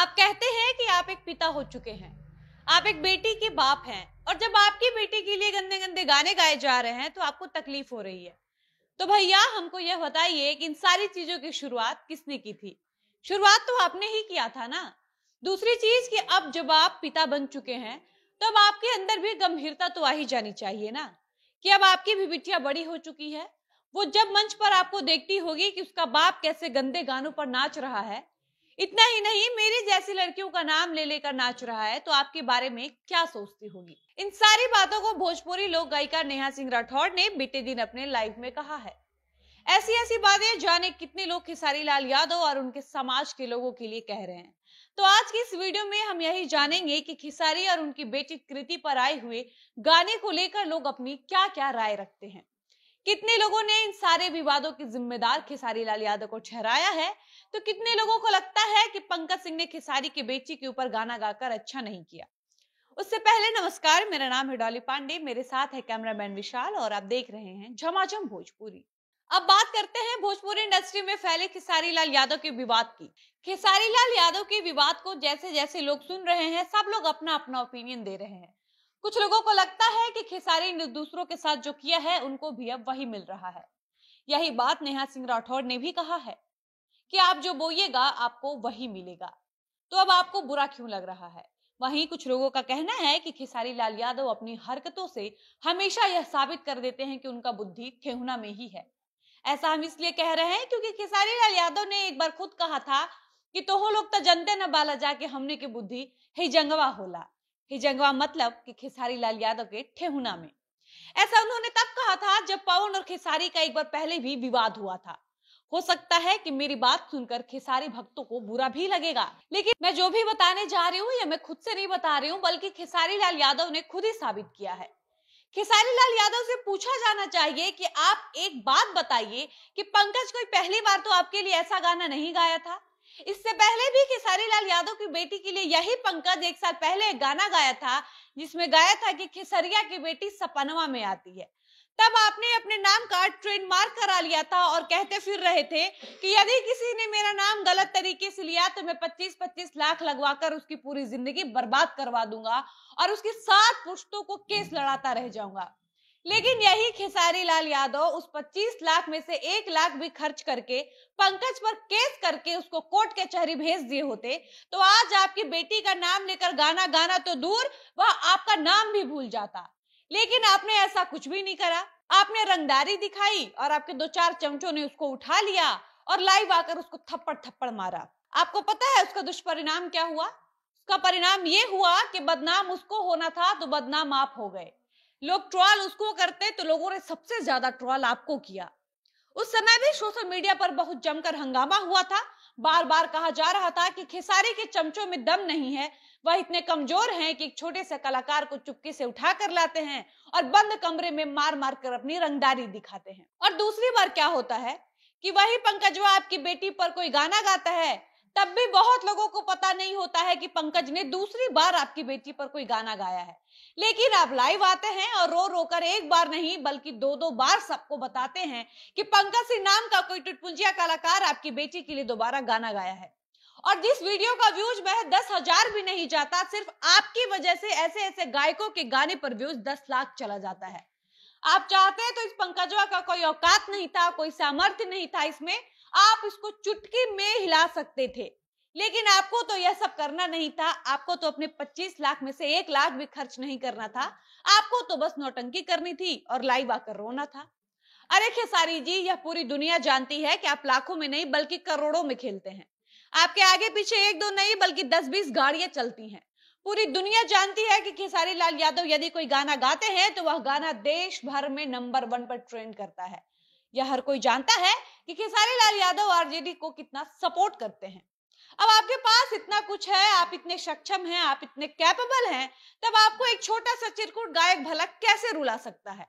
आप कहते हैं कि आप एक पिता हो चुके हैं आप एक बेटी के बाप हैं और जब आपकी बेटी के लिए गंदे गंदे गाने गाए जा रहे हैं तो आपको तकलीफ हो रही है तो भैया हमको यह बताइए कि इन सारी चीजों की शुरुआत किसने की थी शुरुआत तो आपने ही किया था ना दूसरी चीज कि अब जब आप पिता बन चुके हैं तो अब आपके अंदर भी गंभीरता तो आ ही जानी चाहिए ना कि अब आपकी भी बिटिया बड़ी हो चुकी है वो जब मंच पर आपको देखती होगी कि उसका बाप कैसे गंदे गानों पर नाच रहा है इतना ही नहीं मेरी जैसी लड़कियों का नाम ले लेकर नाच रहा है तो आपके बारे में क्या सोचती होगी इन सारी बातों को भोजपुरी लोक गायिका नेहा सिंह राठौड़ ने बीते दिन अपने लाइव में कहा है ऐसी ऐसी बातें जाने कितने लोग खेसारी लाल यादव और उनके समाज के लोगों के लिए कह रहे हैं तो आज की इस वीडियो में हम यही जानेंगे कि खिसारी और उनकी बेटी कृति पर आए हुए गाने को लेकर लोग अपनी क्या क्या राय रखते हैं कितने लोगों ने इन सारे विवादों के जिम्मेदार खेसारी लाल यादव को ठहराया है तो कितने लोगों को लगता है कि पंकज सिंह ने खेसारी की बेची के ऊपर गाना गाकर अच्छा नहीं किया उससे पहले नमस्कार मेरा नाम है डॉली पांडे मेरे साथ है कैमरामैन विशाल और आप देख रहे हैं झमाझम भोजपुरी अब बात करते हैं भोजपुरी इंडस्ट्री में फैले खेसारी लाल यादव के विवाद की खेसारी लाल यादव के विवाद को जैसे जैसे लोग सुन रहे हैं सब लोग अपना अपना ओपिनियन दे रहे हैं कुछ लोगों को लगता है कि खेसारी ने दूसरों के साथ जो किया है उनको भी अब वही मिल रहा है यही बात नेहा सिंह राठौर ने भी कहा है कि आप जो बोइएगा आपको वही मिलेगा तो अब आपको बुरा क्यों लग रहा है वहीं कुछ लोगों का कहना है कि खेसारी लाल यादव अपनी हरकतों से हमेशा यह साबित कर देते हैं कि उनका बुद्धि खेहुना में ही है ऐसा हम इसलिए कह रहे हैं क्योंकि खेसारी लाल यादव ने एक बार खुद कहा था कि तोहो लोग तो जनते न बाला जाके हमने की बुद्धि ही जंगवा होला हिजंगवा मतलब कि खेसारी लाल यादव के ठेहुना में ऐसा उन्होंने तब कहा था जब पवन और खेसारी का एक बार पहले भी विवाद हुआ था हो सकता है कि मेरी बात सुनकर खेसारी भक्तों को बुरा भी लगेगा लेकिन मैं जो भी बताने जा रही हूँ या मैं खुद से नहीं बता रही हूँ बल्कि खेसारी लाल यादव ने खुद ही साबित किया है खेसारी लाल यादव से पूछा जाना चाहिए कि आप एक बात बताइए कि पंकज कोई पहली बार तो आपके लिए ऐसा गाना नहीं गाया था इससे पहले भी खेसारी लाल यादव की बेटी के लिए यही पंकज एक साल पहले एक गाना गाया था जिसमें गाया था कि खेसरिया की बेटी सपनवा में आती है तब आपने अपने नाम का ट्रेडमार्क करा लिया था और कहते फिर रहे थे कि यदि किसी ने मेरा नाम गलत तरीके से लिया तो मैं 25-25 लाख लगवाकर उसकी पूरी जिंदगी बर्बाद करवा दूंगा और उसके सात पुश्तों को केस लड़ाता रह जाऊंगा लेकिन यही खेसारी लाल यादव उस 25 लाख में से एक लाख भी खर्च करके पंकज पर केस करके उसको कोर्ट के चेहरी भेज दिए होते तो आज आपकी बेटी का नाम लेकर गाना गाना तो दूर वह आपका नाम भी भूल जाता लेकिन आपने ऐसा कुछ भी नहीं करा आपने रंगदारी दिखाई और आपके दो चार चमचों ने उसको उठा लिया और लाइव आकर उसको थप्पड़ थप्पड़ मारा आपको पता है उसका दुष्परिणाम क्या हुआ उसका परिणाम ये हुआ कि बदनाम उसको होना था तो बदनाम आप हो गए लोग ट्रॉल उसको करते तो लोगों ने सबसे ज्यादा ट्रॉल आपको किया उस समय भी सोशल मीडिया पर बहुत जमकर हंगामा हुआ था बार बार कहा जा रहा था कि खेसारी के चमचों में दम नहीं है वह इतने कमजोर हैं कि एक छोटे से कलाकार को चुपके से उठा कर लाते हैं और बंद कमरे में मार मार कर अपनी रंगदारी दिखाते हैं और दूसरी बार क्या होता है कि वही पंकजवा आपकी बेटी पर कोई गाना गाता है तब भी बहुत लोगों को पता नहीं होता है कि पंकज ने दूसरी बार आपकी बेटी पर कोई गाना गाया है लेकिन आप लाइव आते हैं और रो रो कर एक बार नहीं बल्कि दो दो बार सबको बताते हैं कि पंकज सिंह नाम का कोई टुटपुंजिया कलाकार आपकी बेटी के लिए दोबारा गाना गाया है और जिस वीडियो का व्यूज वह दस हजार भी नहीं जाता सिर्फ आपकी वजह से ऐसे ऐसे गायकों के गाने पर व्यूज दस लाख चला जाता है आप चाहते हैं तो इस पंकजवा का कोई औकात नहीं था कोई सामर्थ्य नहीं था इसमें आप इसको चुटकी में हिला सकते थे लेकिन आपको तो यह सब करना नहीं था आपको तो अपने 25 लाख में से एक लाख भी खर्च नहीं करना था आपको तो बस नौटंकी करनी थी और लाइव आकर रोना था अरे खेसारी जी यह पूरी दुनिया जानती है कि आप लाखों में नहीं बल्कि करोड़ों में खेलते हैं आपके आगे पीछे एक दो नहीं बल्कि दस बीस गाड़ियां चलती हैं पूरी दुनिया जानती है कि खेसारी लाल यादव यदि कोई गाना गाते हैं तो वह गाना देश भर में नंबर वन पर ट्रेंड करता है यह हर कोई जानता है कि खेसारी लाल यादव आरजेडी को कितना सपोर्ट करते हैं अब आपके पास इतना कुछ है आप इतने सक्षम हैं आप इतने कैपेबल हैं तब आपको एक छोटा सा चिरकुट गायक भला कैसे रुला सकता है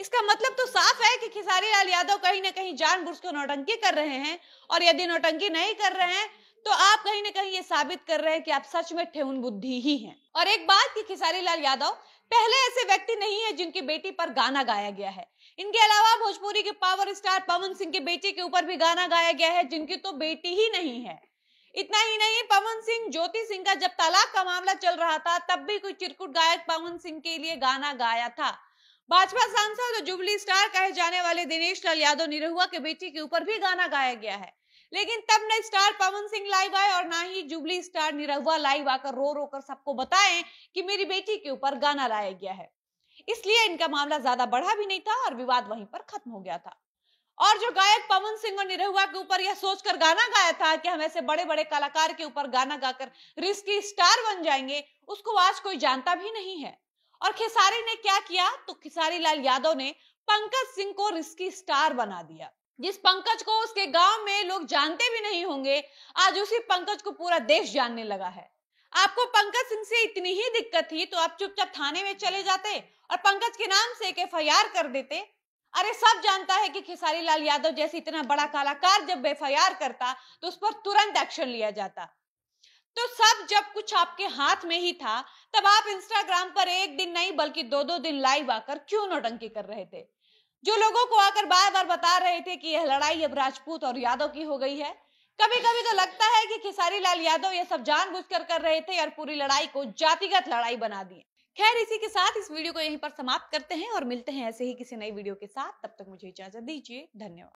इसका मतलब तो साफ है कि खेसारी लाल यादव कहीं ना कहीं जान बुझ कर नौटंकी कर रहे हैं और यदि नौटंकी नहीं कर रहे हैं तो आप कहीं ना कहीं ये साबित कर रहे हैं कि आप सच में ठेहुन बुद्धि ही हैं और एक बात कि खेसारी लाल यादव पहले ऐसे व्यक्ति नहीं है जिनकी बेटी पर गाना गाया गया है इनके अलावा भोजपुरी के पावर स्टार पवन सिंह के बेटे के ऊपर भी गाना गाया गया है जिनकी तो बेटी ही नहीं है इतना ही नहीं पवन सिंह ज्योति सिंह का जब तलाक का मामला चल रहा था तब भी कोई चिरकुट गायक पवन सिंह के लिए गाना गाया था भाजपा सांसद और जुबली स्टार कहे जाने वाले दिनेश लाल यादव निरहुआ के बेटी के ऊपर भी गाना गाया गया है लेकिन तब ना स्टार पवन सिंह लाइव आए और ना ही जुबली स्टार निरहुआ लाइव आकर रो रो कर सबको बताएं कि मेरी बेटी के ऊपर गाना लाया गया है इसलिए इनका मामला ज्यादा बढ़ा भी नहीं था और विवाद वहीं पर खत्म हो गया था और जो गायक पवन सिंह और निरहुआ के ऊपर यह सोचकर गाना गाया था कि हम ऐसे बड़े बड़े कलाकार के ऊपर गाना गाकर रिस्की स्टार बन जाएंगे उसको आज कोई जानता भी नहीं है और खेसारी ने क्या किया तो खेसारी लाल यादव ने पंकज सिंह को रिस्की स्टार बना दिया जिस पंकज को उसके गांव में लोग जानते भी नहीं होंगे आज उसी पंकज को पूरा देश जानने लगा है आपको पंकज सिंह से इतनी ही दिक्कत थी तो आप चुपचाप थाने में चले जाते और पंकज के नाम से एक एफ कर देते अरे सब जानता है कि खेसारी लाल यादव जैसे इतना बड़ा कलाकार जब एफ करता तो उस पर तुरंत एक्शन लिया जाता तो सब जब कुछ आपके हाथ में ही था तब आप इंस्टाग्राम पर एक दिन नहीं बल्कि दो दो दिन लाइव आकर क्यों नोटंकी कर रहे थे जो लोगों को आकर बार बार बता रहे थे कि यह लड़ाई अब राजपूत और यादव की हो गई है कभी कभी तो लगता है कि खेसारी लाल यादव यह सब जानबूझकर कर रहे थे और पूरी लड़ाई को जातिगत लड़ाई बना दी खैर इसी के साथ इस वीडियो को यहीं पर समाप्त करते हैं और मिलते हैं ऐसे ही किसी नई वीडियो के साथ तब तक मुझे इजाजत दीजिए धन्यवाद